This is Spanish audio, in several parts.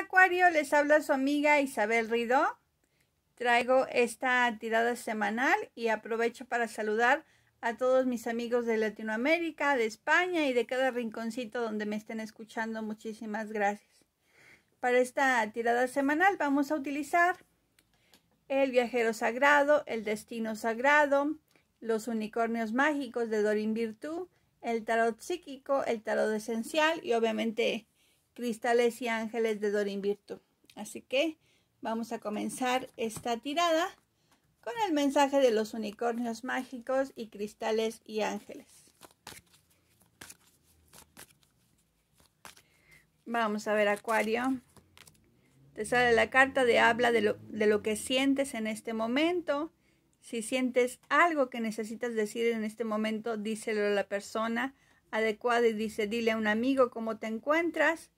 Acuario, les habla su amiga Isabel Ridó. Traigo esta tirada semanal y aprovecho para saludar a todos mis amigos de Latinoamérica, de España y de cada rinconcito donde me estén escuchando. Muchísimas gracias. Para esta tirada semanal vamos a utilizar el viajero sagrado, el destino sagrado, los unicornios mágicos de Dorin Virtú, el tarot psíquico, el tarot esencial y obviamente Cristales y Ángeles de Dorin Virtu. Así que vamos a comenzar esta tirada con el mensaje de los unicornios mágicos y cristales y ángeles. Vamos a ver, Acuario. Te sale la carta de habla de lo, de lo que sientes en este momento. Si sientes algo que necesitas decir en este momento, díselo a la persona adecuada y dice, dile a un amigo cómo te encuentras.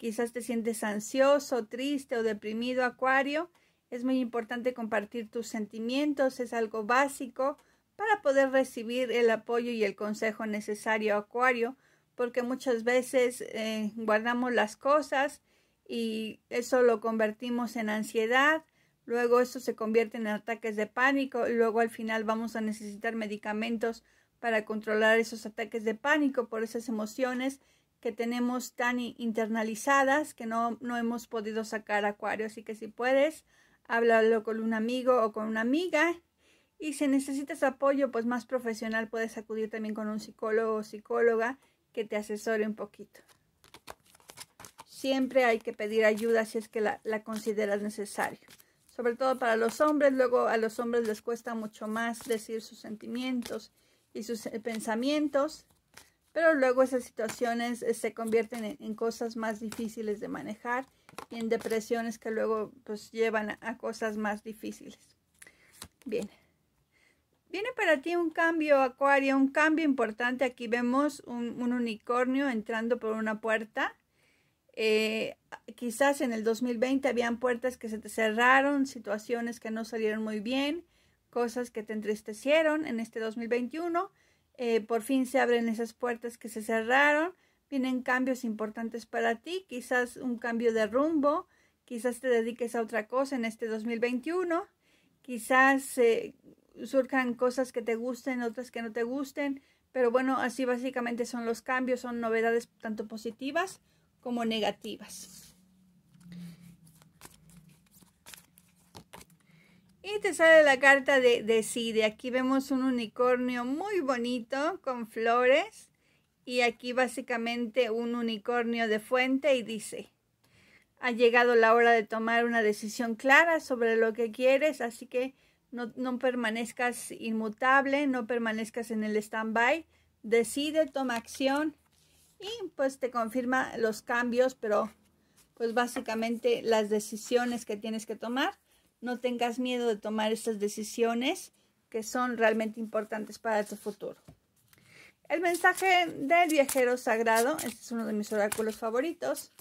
Quizás te sientes ansioso, triste o deprimido, Acuario. Es muy importante compartir tus sentimientos, es algo básico para poder recibir el apoyo y el consejo necesario, Acuario, porque muchas veces eh, guardamos las cosas y eso lo convertimos en ansiedad, luego eso se convierte en ataques de pánico y luego al final vamos a necesitar medicamentos para controlar esos ataques de pánico por esas emociones que tenemos tan internalizadas que no, no hemos podido sacar acuario. Así que si puedes, háblalo con un amigo o con una amiga. Y si necesitas apoyo pues más profesional, puedes acudir también con un psicólogo o psicóloga que te asesore un poquito. Siempre hay que pedir ayuda si es que la, la consideras necesario. Sobre todo para los hombres, luego a los hombres les cuesta mucho más decir sus sentimientos y sus eh, pensamientos pero luego esas situaciones eh, se convierten en, cosas más difíciles de manejar y en depresiones que luego pues llevan a, cosas más difíciles. Bien. Viene para ti un cambio, Acuario, un cambio importante. Aquí vemos un, unicornio entrando por una puerta. Eh, quizás en el 2020 habían puertas que se te cerraron, situaciones que no salieron muy bien, cosas que te entristecieron en este 2021 eh, por fin se abren esas puertas que se cerraron. Vienen cambios importantes para ti, quizás un cambio de rumbo, quizás te dediques a otra cosa en este 2021, quizás eh, surjan cosas que te gusten, otras que no te gusten, pero bueno, así básicamente son los cambios, son novedades tanto positivas como negativas. Y te sale la carta de Decide. Aquí vemos un unicornio muy bonito con flores. Y aquí básicamente un unicornio de fuente y dice, ha llegado la hora de tomar una decisión clara sobre lo que quieres, así que no, permanezcas inmutable, no permanezcas en el stand-by, decide, toma acción y pues te confirma los cambios, pero pues básicamente las decisiones que tienes que tomar no tengas miedo de tomar estas decisiones que son realmente importantes para tu futuro. El mensaje del viajero sagrado, este es uno de mis oráculos favoritos.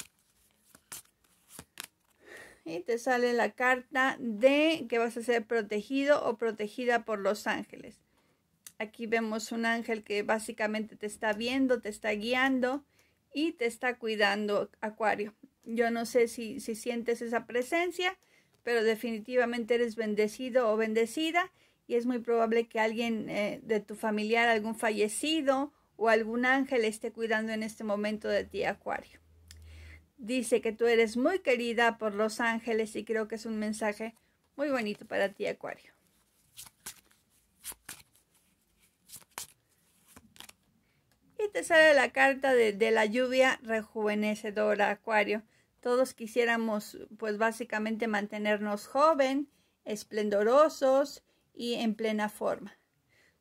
Y te sale la carta de que vas a ser protegido o protegida por los ángeles. Aquí vemos un ángel que básicamente te está viendo, te está guiando y te está cuidando, Acuario. Yo no sé si, si sientes esa presencia, pero definitivamente eres bendecido o bendecida y es muy probable que alguien eh, de tu familiar, algún fallecido o algún ángel esté cuidando en este momento de ti, Acuario. Dice que tú eres muy querida por los ángeles y creo que es un mensaje muy bonito para ti, Acuario. Y te sale la carta de, de la lluvia rejuvenecedora, Acuario. Todos quisiéramos, pues básicamente, mantenernos joven, esplendorosos y en plena forma.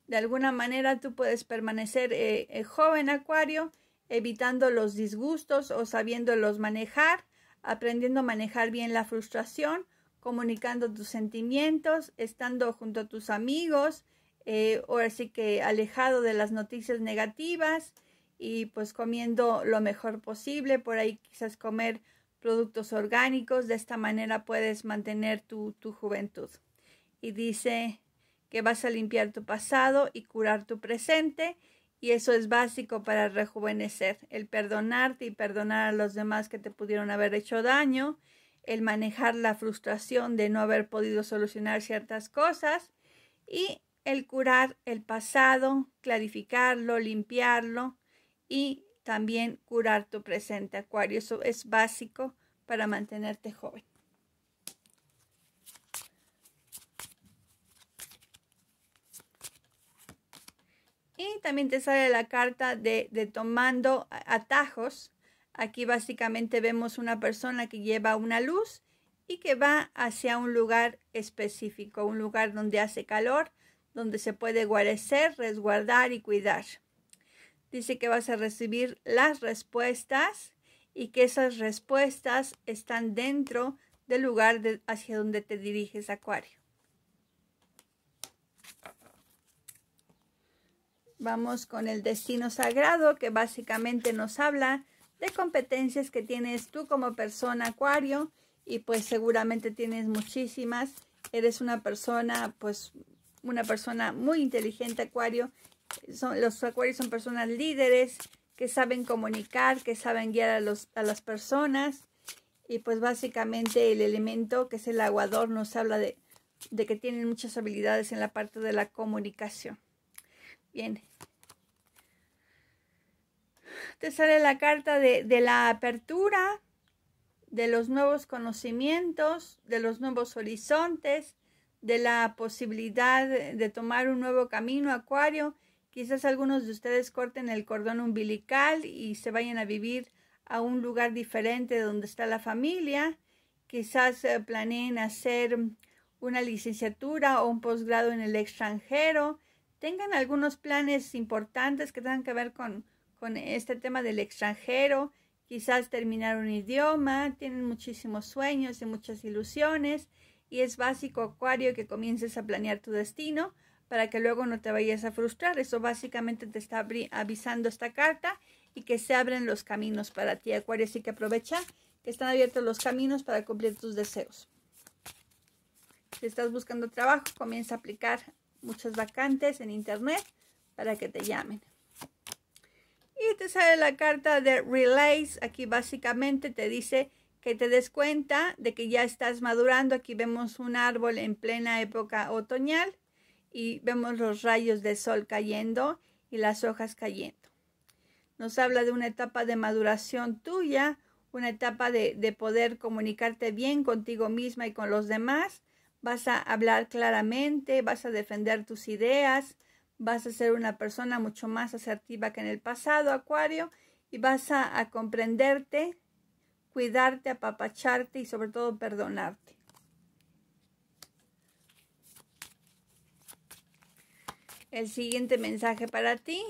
De alguna manera tú puedes permanecer eh, eh, joven acuario, evitando los disgustos o sabiéndolos manejar, aprendiendo a manejar bien la frustración, comunicando tus sentimientos, estando junto a tus amigos, o eh, así que alejado de las noticias negativas y pues comiendo lo mejor posible, por ahí quizás comer productos orgánicos. De esta manera puedes mantener tu, juventud. Y dice que vas a limpiar tu pasado y curar tu presente. Y eso es básico para rejuvenecer, el perdonarte y perdonar a los demás que te pudieron haber hecho daño, el manejar la frustración de no haber podido solucionar ciertas cosas y el curar el pasado, clarificarlo, limpiarlo y también curar tu presente acuario. Eso es básico para mantenerte joven. Y también te sale la carta de, de, tomando atajos. Aquí básicamente vemos una persona que lleva una luz y que va hacia un lugar específico, un lugar donde hace calor, donde se puede guarecer, resguardar y cuidar. Dice que vas a recibir las respuestas y que esas respuestas están dentro del lugar hacia donde te diriges, Acuario. Vamos con el destino sagrado que básicamente nos habla de competencias que tienes tú como persona acuario y pues seguramente tienes muchísimas. Eres una persona pues una persona muy inteligente acuario los acuarios son personas líderes que saben comunicar, que saben guiar a, los, a las personas. Y pues básicamente el elemento que es el aguador nos habla de, que tienen muchas habilidades en la parte de la comunicación. Bien. Te sale la carta de la apertura, de los nuevos conocimientos, de los nuevos horizontes, de la posibilidad de tomar un nuevo camino, acuario, Quizás algunos de ustedes corten el cordón umbilical y se vayan a vivir a un lugar diferente donde está la familia. Quizás eh, planeen hacer una licenciatura o un posgrado en el extranjero. Tengan algunos planes importantes que tengan que ver con, con este tema del extranjero. Quizás terminar un idioma. Tienen muchísimos sueños y muchas ilusiones. Y es básico, Acuario, que comiences a planear tu destino para que luego no te vayas a frustrar. Eso básicamente te está avisando esta carta y que se abren los caminos para ti, Acuario. Así que aprovecha que están abiertos los caminos para cumplir tus deseos. Si estás buscando trabajo, comienza a aplicar muchas vacantes en internet para que te llamen. Y te sale la carta de Relays. Aquí básicamente te dice que te des cuenta de que ya estás madurando. Aquí vemos un árbol en plena época otoñal y vemos los rayos de sol cayendo y las hojas cayendo. Nos habla de una etapa de maduración tuya, una etapa de, poder comunicarte bien contigo misma y con los demás. Vas a hablar claramente, vas a defender tus ideas, vas a ser una persona mucho más asertiva que en el pasado, Acuario, y vas a, a comprenderte, cuidarte, apapacharte y sobre todo perdonarte. El siguiente mensaje para ti.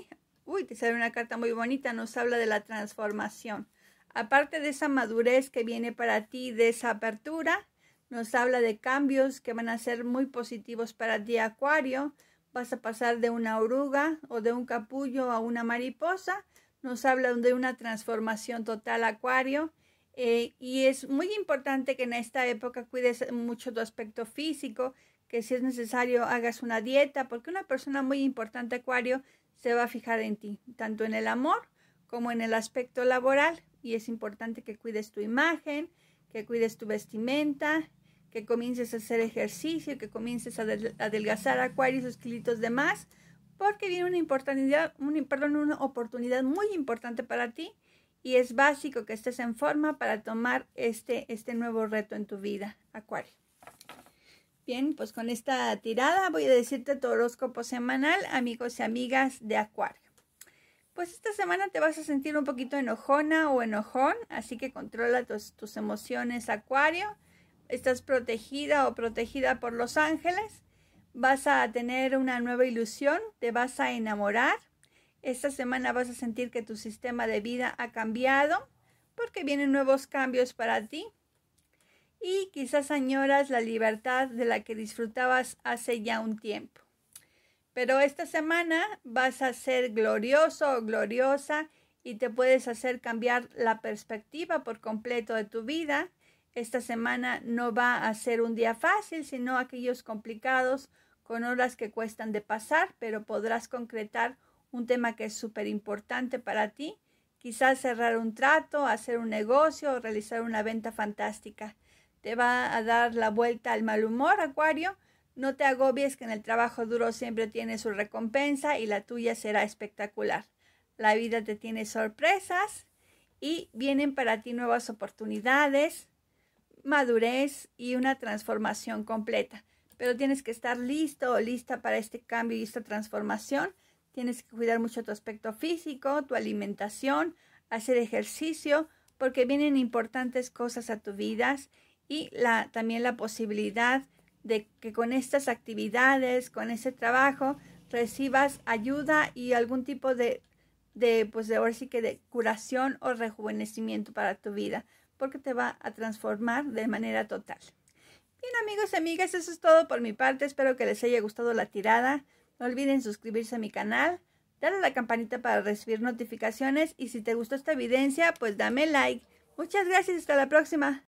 Uy, te sale una carta muy bonita, nos habla de la transformación. Aparte de esa madurez que viene para ti, de esa apertura, nos habla de cambios que van a ser muy positivos para ti, Acuario. Vas a pasar de una oruga o de un capullo a una mariposa. Nos habla de una transformación total, Acuario. Eh, y es muy importante que en esta época cuides mucho tu aspecto físico que si es necesario hagas una dieta, porque una persona muy importante, Acuario, se va a fijar en ti, tanto en el amor como en el aspecto laboral. Y es importante que cuides tu imagen, que cuides tu vestimenta, que comiences a hacer ejercicio, que comiences a adelgazar Acuario, y sus kilitos de más, porque viene una oportunidad, un, perdón, una oportunidad muy importante para ti y es básico que estés en forma para tomar este, este nuevo reto en tu vida, acuario. Bien, pues con esta tirada voy a decirte tu horóscopo semanal, amigos y amigas de Acuario. Pues esta semana te vas a sentir un poquito enojona o enojón, así que controla tus, tus emociones, Acuario. Estás protegida o protegida por los ángeles. Vas a tener una nueva ilusión, te vas a enamorar. Esta semana vas a sentir que tu sistema de vida ha cambiado porque vienen nuevos cambios para ti y quizás añoras la libertad de la que disfrutabas hace ya un tiempo. Pero esta semana vas a ser glorioso o gloriosa y te puedes hacer cambiar la perspectiva por completo de tu vida. Esta semana no va a ser un día fácil, sino aquellos complicados con horas que cuestan de pasar, pero podrás concretar un tema que es súper importante para ti, quizás cerrar un trato, hacer un negocio o realizar una venta fantástica te va a dar la vuelta al mal humor, Acuario. No te agobies que en el trabajo duro siempre tiene su recompensa y la tuya será espectacular. La vida te tiene sorpresas y vienen para ti nuevas oportunidades, madurez y una transformación completa. Pero tienes que estar listo o lista para este cambio y esta transformación. Tienes que cuidar mucho tu aspecto físico, tu alimentación, hacer ejercicio, porque vienen importantes cosas a tu vida y también la posibilidad de que con estas actividades, con ese trabajo, recibas ayuda y algún tipo de, pues de ahora sí que de curación o rejuvenecimiento para tu vida, porque te va a transformar de manera total. Bien amigos y amigas, eso es todo por mi parte. Espero que les haya gustado la tirada. No olviden suscribirse a mi canal, darle a la campanita para recibir notificaciones y si te gustó esta evidencia, pues dame like. Muchas gracias, hasta la próxima.